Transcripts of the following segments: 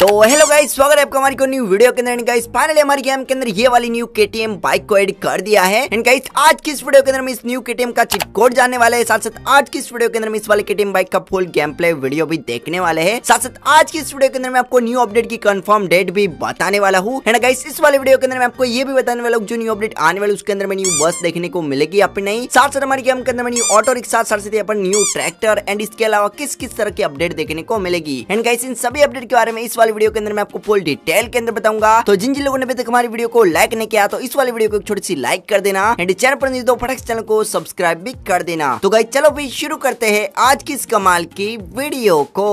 तो hello guys स्वागत है आपका हमारी न्यू वीडियो के अंदर गाइस फाइनली हमारी गेम के अंदर ये वाली न्यू केटीएम बाइक को एड कर दिया है एंड गाइस आज की इस वीडियो के अंदर हम इस न्यू केटीएम का चिट कोड जानने वाले हैं साथ साथ आज की इस वीडियो के अंदर हम इस वाले केटीएम बाइक का फुल गेम प्ले वीडियो भी देखने वाले हैं साथ साथ आज की इस वीडियो के अंदर मैं आपको न्यू अपडेट की कन्फर्म डेट भी बताने वाला हूँ एंड गाइस इस वाले वीडियो के अंदर मैं आपको ये भी बताने वाला हूँ जो न्यू अपडेट आने वाले उसके अंदर में न्यू बस देखने को मिलेगी या फिर नहीं साथ साथ हमारी गेम के अंदर न्यू ऑटो रिक्शा साथ साथ न्यू ट्रैक्टर एंड इसके अलावा किस किस तरह की अपडेट देखने को मिलेगी एंड गाइस इन सभी अपडेट के बारे में इस वाली वीडियो के अंदर मैं आपको फुल डिटेल के अंदर बताऊंगा तो जिन जिन लोगों ने अभी तक हमारी वीडियो को लाइक नहीं किया तो इस वाली वीडियो को एक छोटी सी लाइक कर देना एंड चैनल पर नहीं तो फटक चैनल को सब्सक्राइब भी कर देना तो गाई चलो भी शुरू करते हैं आज की इस कमाल की वीडियो को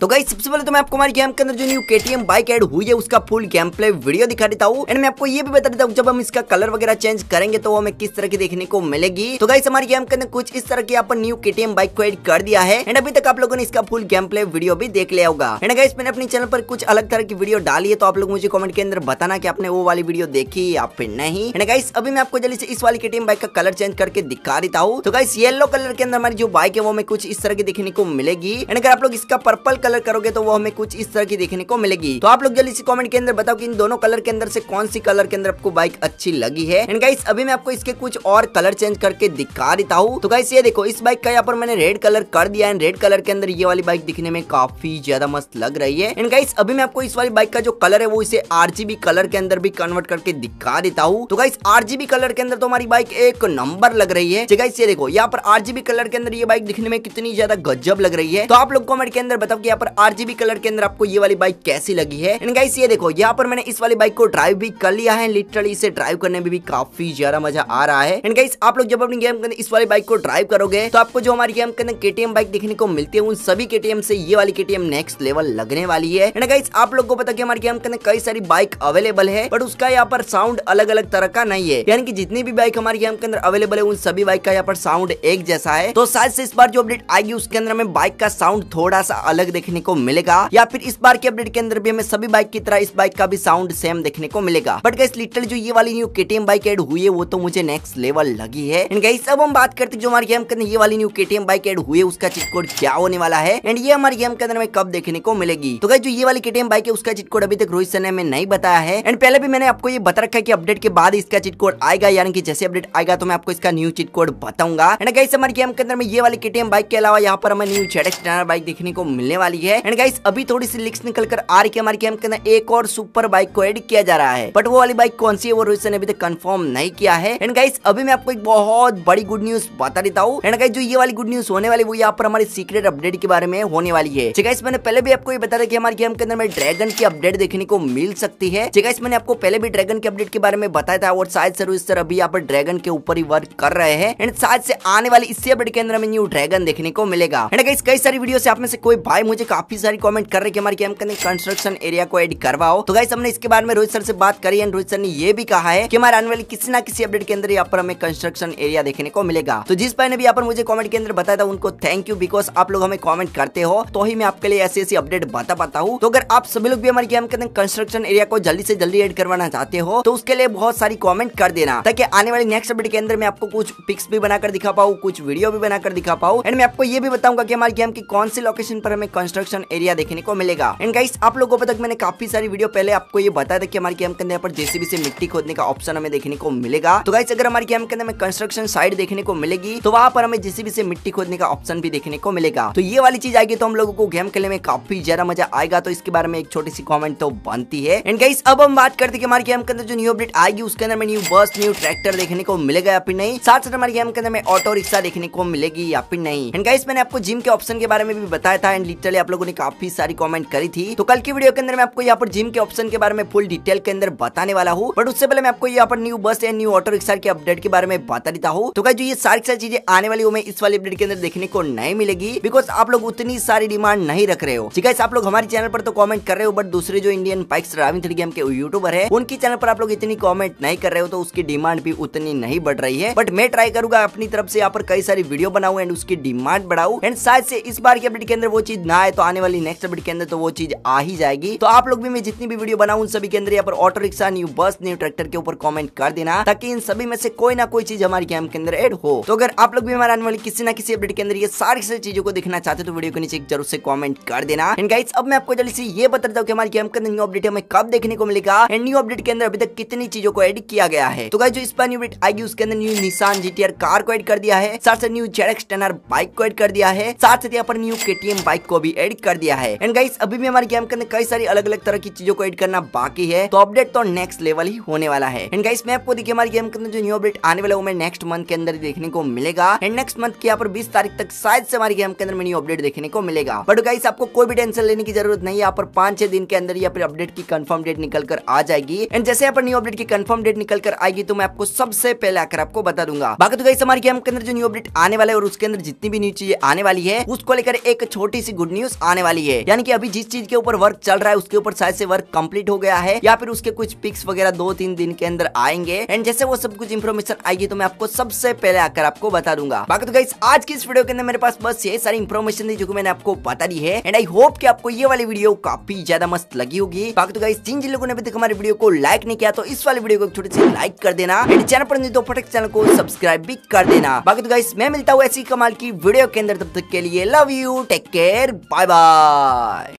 तो गाई सबसे पहले तो मैं आपको हमारी गेम के अंदर जो न्यू केटीएम बाइक एड हुई है उसका फुल गेम प्ले वीडियो दिखा देता हूँ एंड मैं आपको ये भी बता देता हूँ जब हम इसका कलर वगैरह चेंज करेंगे तो हमें किस तरह की देखने को मिलेगी तो गाइस हमारी गेम के अंदर कुछ इस तरह की यहाँ पर न्यू केटीएम बाइक को एड कर दिया है एंड अभी तक आप लोगों ने इसका फुल गेम प्ले वीडियो भी देख लिया होगा एंड गाइस मैंने अपने चैनल पर कुछ अलग तरह की वीडियो डाली है तो आप लोग मुझे कमेंट के अंदर बताना कि आपने वो वाली वीडियो देखी या फिर नहीं गाइस अभी मैं आपको जल्दी से इस वाली के टीम बाइक का कलर चेंज करके दिखा देता हूँ तो गाइस येलो कलर के अंदर हमारी जो बाइक है वो हमें कुछ इस तरह की देखने को मिलेगी एंड अगर आप लोग इसका पर्पल कलर करोगे तो वो हमें कुछ इस तरह की देखने को मिलेगी तो आप लोग जल्दी से कॉमेंट के अंदर बताओ की इन दोनों कलर के अंदर से कौन सी कलर के अंदर आपको बाइक अच्छी लगी है एंड गाइस अभी मैं आपको इसके कुछ और कलर चेंज करके दिखा देता हूँ तो गाइस ये देखो इस बाइक का यहाँ पर मैंने रेड कलर कर दिया एंड रेड कलर के अंदर ये वाली बाइक दिखने में काफी ज्यादा मस्त लग रही है एंड गाइस अभी मैं आपको इस वाली बाइक का जो कलर है वो इसे आरजीबी कलर के अंदर भी कन्वर्ट करके दिखा देता हूँ तो गाइस आरजीबी कलर के अंदर तो हमारी बाइक एक नंबर लग रही है गाइस ये देखो यहाँ पर आरजीबी कलर के अंदर ये बाइक दिखने में कितनी ज्यादा गजब लग रही है तो आप लोग कॉमेंट के अंदर बताओ की यहाँ पर आरजीबी कलर के अंदर आपको ये वाली बाइक कैसी लगी है एंड गाइस ये देखो यहाँ पर मैंने इस वाली बाइक को ड्राइव भी कर लिया है लिटरली इसे ड्राइव करने में भी काफी ज्यादा मजा आ रहा है एंड गाइस आप लोग जब अपनी गेम के अंदर इस वाली बाइक को ड्राइव करोगे तो आपको जो हमारी गेम के अंदर केटीएम बाइक देखने को मिलती है उन सभी केटीएम से ये वाली केटीएम नेक्स्ट लेवल लगने वाली है एंड गाइस आप लोग को पता कि हमारे गेम के अंदर कई सारी बाइक अवेलेबल है बट उसका यहाँ पर साउंड अलग अलग तरह का नहीं है यानी कि जितनी भी बाइक हमारे गेम के अंदर अवेलेबल है उन सभी बाइक का यहाँ पर साउंड एक जैसा है तो शायद से इस बार जो अपडेट आएगी उसके अंदर हमें बाइक का साउंड थोड़ा सा अलग देखने को मिलेगा या फिर इस बार के अपडेट के अंदर भी हमें सभी बाइक की तरह इस बाइक का भी साउंड सेम देखने को मिलेगा बट गाइस लिटल जो ये वाली न्यू केटीएम बाइक एड हुई है वो तो मुझे नेक्स्ट लेवल लगी है एंड गाइस अब हम बात करते जो हमारे गेम के अंदर ये वाली न्यू केटीएम बाइक एड हुई है उसका चिट कोड क्या होने वाला है एंड ये हमारे गेम के अंदर हमें कब देखने को मिलेगी तो गाइस जो ये वाली कोई केटीएम बाइक है उसका चीट कोड अभी तक रोहित सन्या में नहीं बताया है एंड पहले भी मैंने आपको ये बता रखा है कि अपडेट के बाद इसका चीट कोड आएगा यानी कि जैसे अपडेट आएगा तो मैं आपको इसका न्यू चीट कोड बताऊंगा एंड गाइस हमारे गेम के अंदर में ये वाली केटीएम बाइक के अलावा यहाँ पर हमें न्यू जेड एक्सटेनर बाइक देखने को मिलने वाली है एंड गाइस अभी थोड़ी सी लिक्स निकल कर आ रही है हमारे गेम के अंदर एक और सुपर बाइक को एड किया जा रहा है बट वो वाली बाइक कौन सी है वो रोहित सर ने अभी तक कंफर्म नहीं किया है एंड गाइस अभी मैं आपको एक बहुत बड़ी गुड न्यूज बता देता हूँ एंड गाइस जो ये वाली गुड न्यूज होने वाली वो यहाँ पर हमारी सीक्रेट अपडेट के बारे में होने वाली है मैंने पहले भी आपको ये बता रहा कि हमारे गेम के अंदर हमें ड्रैगन की अपडेट देखने को मिल सकती है जगह मैंने आपको पहले भी ड्रैगन के अपडेट के बारे में बताया था और शायद सर इस तरह अभी यहाँ पर ड्रैगन के ऊपर ही वर्क कर रहे हैं एंड शायद से आने वाली इसी अपडेट के अंदर हमें न्यू ड्रैगन देखने को मिलेगा एंड गाइस कई सारी वीडियो से आप में से कोई भाई मुझे काफी सारी कमेंट कर रहे कि हमारे गेम कंस्ट्रक्शन एरिया को एड करवाओ तो गाइस हमने इसके बारे में रोहित सर से बात करी एंड रोहित सर ने ये भी कहा है कि हमारे आने वाली किसी ना किसी अपडेट के अंदर यहाँ पर हमें कंस्ट्रक्शन एरिया देखने को मिलेगा तो जिस भाई ने भी यहाँ पर मुझे कॉमेंट के अंदर बताया था उनको थैंक यू बिकॉज आप लोग हमें कॉमेंट करते हो तो ही मैं आपके लिए ऐसी ऐसी अपडेट बता पाता हूँ तो अगर आप सभी लोग भी हमारे गेम के अंदर कंस्ट्रक्शन एरिया को जल्दी से जल्दी एड करवाना चाहते हो तो उसके लिए बहुत सारी कॉमेंट कर देना ताकि आने वाली नेक्स्ट अपडेट के अंदर मैं आपको कुछ पिक्स भी बनाकर दिखा पाऊँ कुछ वीडियो भी बनाकर दिखा पाऊँ एंड मैं आपको ये भी बताऊंगा की हमारे गेम की कौन सी लोकेशन पर हमें कंस्ट्रक्शन एरिया देखने को मिलेगा एंड गाइस आप लोगों पर तक मैंने काफी सारी वीडियो पहले आपको ये बताया था कि हमारे गेम के अंदर पर जेसीबी से मिट्टी खोदने का ऑप्शन हमें देखने को मिलेगा तो गाइस अगर हमारे गेम के अंदर हमें कंस्ट्रक्शन साइड देखने को मिलेगी तो वहां पर हमें जेसीबी से मिट्टी खोदने का ऑप्शन भी देखने को मिलेगा तो ये वाली चीज आएगी तो हम लोगों को गेम खेलने में काफी ज्यादा मजा आएगा तो इसके बारे में एक छोटी सी कॉमेंट तो बनती है एंड गाइस अब हम बात करते हमारे गेम के अंदर जो न्यू अपडेट आएगी उसके अंदर न्यू बस न्यू ट्रैक्टर देखने को मिलेगा या फिर नहीं साथ साथ हमारे गेम के अंदर ऑटो रिक्शा देखने को मिलेगी या फिर नहीं एंड गाइस मैंने आपको जिम के ऑप्शन के बारे में भी बताया था एंड लिटरली आप लोगों ने काफी सारी कॉमेंट करी थी तो कल की वीडियो के अंदर मैं आपको यहाँ पर जिम के ऑप्शन के बारे में फुल डिटेल के अंदर बताने वाला हूँ बट उससे पहले मैं आपको यहाँ पर new bus and new auto rickshaw के अपडेट के बारे में बता देता हूँ तो जो ये सारी सारी चीजें आने वाली हमें इस वाले अपडेट के अंदर देखने को नहीं मिलेगी बिकॉज आप लोग उतनी सारी डिमांड नहीं रख रहे हो ठीक है आप लोग हमारे चैनल पर तो तो कॉमेंट कर रहे हो बट दूसरे जो Indian bikes driving three game के यूट्यूबर है उनकी चैनल पर आप लोग इतनी कॉमेंट नहीं कर रहे हो तो उसकी डिमांड भी उतनी नहीं बढ़ रही है बट मैं ट्राई करूंगा अपनी तरफ से यहाँ पर कई सारी वीडियो बनाऊ एंड उसकी डिमांड बढ़ाऊ एंड शायद से इस बार की अपडेट के अंदर वो चीज ना आए तो आने वाली नेक्स्ट अपडेट के अंदर तो वो चीज आ ही जाएगी तो आप लोग भी मैं जितनी भी वीडियो बनाऊ उन सभी के अंदर यहाँ पर auto rickshaw new bus new tractor के ऊपर कॉमेंट कर देना ताकि इन सभी में से कोई ना कोई चीज हमारे गेम के अंदर एड हो तो अगर आप लोग भी हमारे आने वाली किसी ना किसी अपडेट के अंदर ये सारी सारी चीजों को देखना चाहते हो तो वीडियो के नीचे जरूर से कॉमेंट कर देना एंड गाइस अब मैं आपको जल्दी से ये बता दो कि हमारे गेम के अंदर न्यू अपडेट हमें कब देखने को मिलेगा एंड न्यू अपडेट के अंदर अभी तक कितनी चीजों को एड किया गया है तो गाइस जो इस बार न्यू आएगी उसके अंदर न्यू निशान जीटीआर कार को एड कर दिया है साथ साथ न्यू जेड एक्सटेनर बाइक को एड कर दिया है साथ साथ यहाँ पर न्यू के बाइक को भी एड कर दिया है एंड गाइस अभी भी हमारे गेम के अंदर कई सारी अलग अलग तरह की चीजों को एड करना बाकी है तो अपडेट तो नेक्स्ट लेवल ही होने वाला है एंड गाइस मैं आपको देखिए हमारे गेम के अंदर जो न्यू अपडेट आने वाला है वो नेक्स्ट मंथ के अंदर देखने को मिलेगा एंड नेक्स्ट मंथ के यहाँ पर बीस तारीख तक शायद से हमारे गेम के अंदर न्यू अपडेट देखने को मिलेगा बट गाइस आपको कोई भी टेंशन लेने की जरूरत नहीं है यहाँ पर पांच छह दिन के अंदर यहाँ पर अपडेट की कंफर्म डेट निकल कर आ जाएगी एंड जैसे यहाँ पर न्यू अपडेट की कंफर्म डेट निकल कर आएगी तो मैं आपको सबसे पहले आकर आपको बता दूंगा बाकी तो गई हमारे गेम के अंदर जो न्यू अपडेट आने वाला है और उसके अंदर जितनी भी न्यू चीजें आने वाली है उसको लेकर एक छोटी सी गुड न्यूज आने वाली है यानी कि अभी जिस चीज के ऊपर वर्क चल रहा है उसके ऊपर शायद से वर्क कंप्लीट हो गया है या फिर उसके कुछ पिक्स वगैरह दो तीन दिन के अंदर आएंगे एंड जैसे वो सब कुछ इन्फॉर्मेशन आएगी तो मैं आपको सबसे पहले आकर आपको बता दूंगा बाकी तो गाइस आज की इस वीडियो के अंदर मेरे पास बस ये सारी इन्फॉर्मेशन थी जो मैंने आपको बता दी है एंड आई होप कि आपको ये वाली वीडियो काफी ज्यादा मस्त लगी होगी बाकी तो गाइस जिन जिन लोगों ने अभी तक हमारे वीडियो को लाइक नहीं किया तो इस वाले वीडियो को छोटे से लाइक कर देना चैनल पर नहीं तो फटक चैनल को सब्सक्राइब भी कर देना बाकी तो गाइस मैं मिलता हूँ ऐसी कमाल की वीडियो के अंदर तब तक के लिए love you take care bye bye